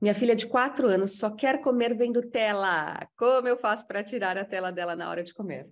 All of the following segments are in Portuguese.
Minha filha é de quatro anos só quer comer vendo tela. Como eu faço para tirar a tela dela na hora de comer?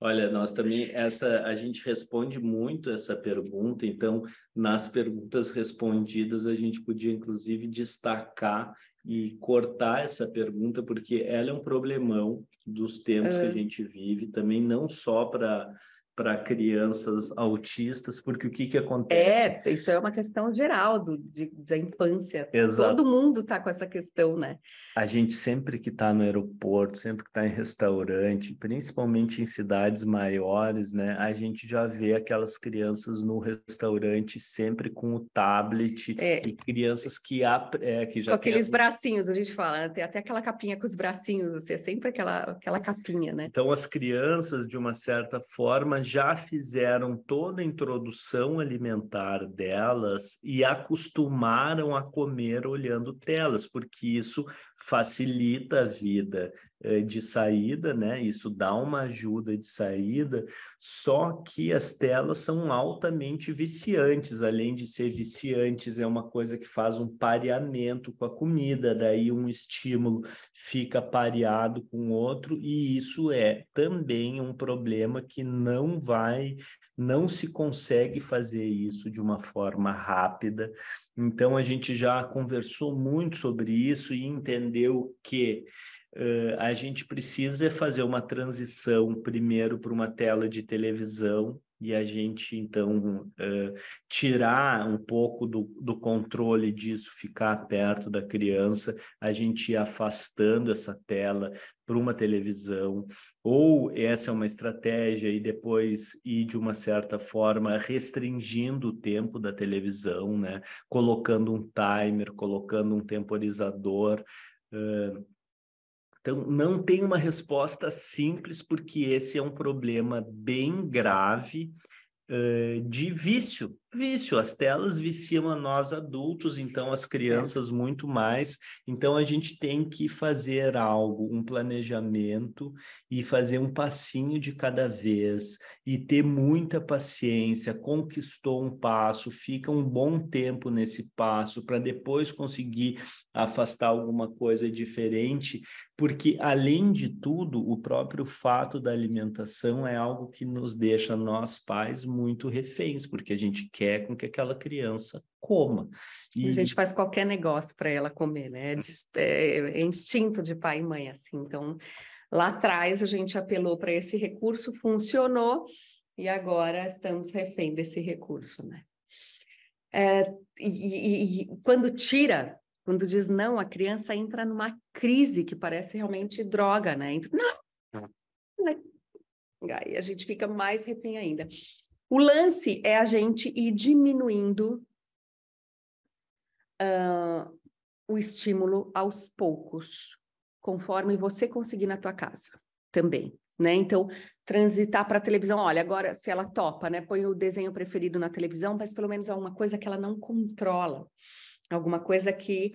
Olha, nós também essa a gente responde muito essa pergunta, então nas perguntas respondidas a gente podia inclusive destacar e cortar essa pergunta porque ela é um problemão dos tempos que a ah. gente vive, também não só para para crianças autistas, porque o que que acontece? É, isso é uma questão geral do, de, da infância. Exato. Todo mundo está com essa questão, né? A gente sempre que está no aeroporto, sempre que está em restaurante, principalmente em cidades maiores, né? A gente já vê aquelas crianças no restaurante sempre com o tablet é. e crianças que, é, que já... Com aqueles bracinhos, a gente fala, né? tem até aquela capinha com os bracinhos, assim, é sempre aquela, aquela capinha, né? Então, as crianças, de uma certa forma, elas já fizeram toda a introdução alimentar delas e acostumaram a comer olhando telas, porque isso facilita a vida eh, de saída, né? Isso dá uma ajuda de saída, só que as telas são altamente viciantes, além de ser viciantes, é uma coisa que faz um pareamento com a comida, daí um estímulo fica pareado com outro e isso é também um problema que não não vai, não se consegue fazer isso de uma forma rápida. Então, a gente já conversou muito sobre isso e entendeu que Uh, a gente precisa fazer uma transição primeiro para uma tela de televisão e a gente então uh, tirar um pouco do, do controle disso, ficar perto da criança, a gente ir afastando essa tela para uma televisão, ou essa é uma estratégia e depois ir de uma certa forma restringindo o tempo da televisão, né? colocando um timer, colocando um temporizador. Uh, então, não tem uma resposta simples, porque esse é um problema bem grave uh, de vício vício. As telas viciam a nós adultos, então as crianças muito mais. Então a gente tem que fazer algo, um planejamento e fazer um passinho de cada vez e ter muita paciência. Conquistou um passo, fica um bom tempo nesse passo para depois conseguir afastar alguma coisa diferente, porque além de tudo, o próprio fato da alimentação é algo que nos deixa nós pais muito reféns, porque a gente quer com que aquela criança coma. E... A gente faz qualquer negócio para ela comer, né? É, é, é, instinto de pai e mãe, assim. Então, lá atrás a gente apelou para esse recurso, funcionou, e agora estamos refém desse recurso, né? É, e, e, e quando tira quando diz não, a criança entra numa crise que parece realmente droga, né? Entra, não! Aí a gente fica mais refém ainda. O lance é a gente ir diminuindo uh, o estímulo aos poucos, conforme você conseguir na tua casa também, né? Então, transitar para a televisão, olha, agora se ela topa, né? Põe o desenho preferido na televisão, mas pelo menos alguma é coisa que ela não controla, é alguma coisa que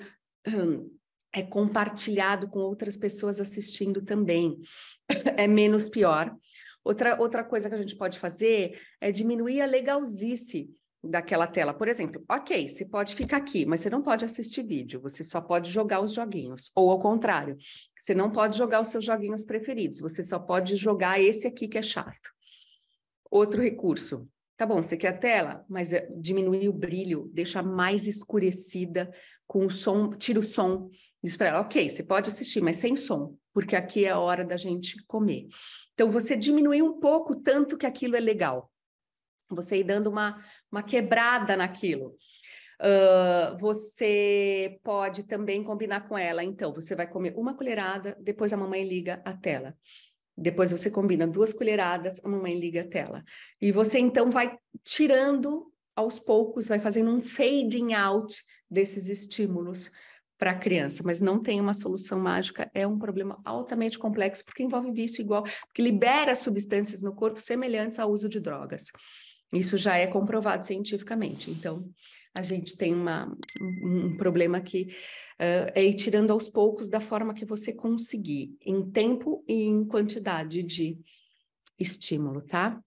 hum, é compartilhado com outras pessoas assistindo também. é menos pior Outra, outra coisa que a gente pode fazer é diminuir a legalzice daquela tela. Por exemplo, ok, você pode ficar aqui, mas você não pode assistir vídeo, você só pode jogar os joguinhos. Ou ao contrário, você não pode jogar os seus joguinhos preferidos, você só pode jogar esse aqui que é chato. Outro recurso. Tá bom, você quer a tela, mas é, diminuir o brilho, deixar mais escurecida, com o som, tira o som, Disse para ela: ok, você pode assistir, mas sem som, porque aqui é a hora da gente comer. Então, você diminui um pouco o tanto que aquilo é legal. Você ir dando uma, uma quebrada naquilo. Uh, você pode também combinar com ela. Então, você vai comer uma colherada, depois a mamãe liga a tela. Depois você combina duas colheradas, a mamãe liga a tela. E você então vai tirando aos poucos, vai fazendo um fading out desses estímulos para a criança, mas não tem uma solução mágica, é um problema altamente complexo, porque envolve vício igual, que libera substâncias no corpo semelhantes ao uso de drogas. Isso já é comprovado cientificamente. Então, a gente tem uma, um, um problema que uh, é ir tirando aos poucos da forma que você conseguir, em tempo e em quantidade de estímulo, tá?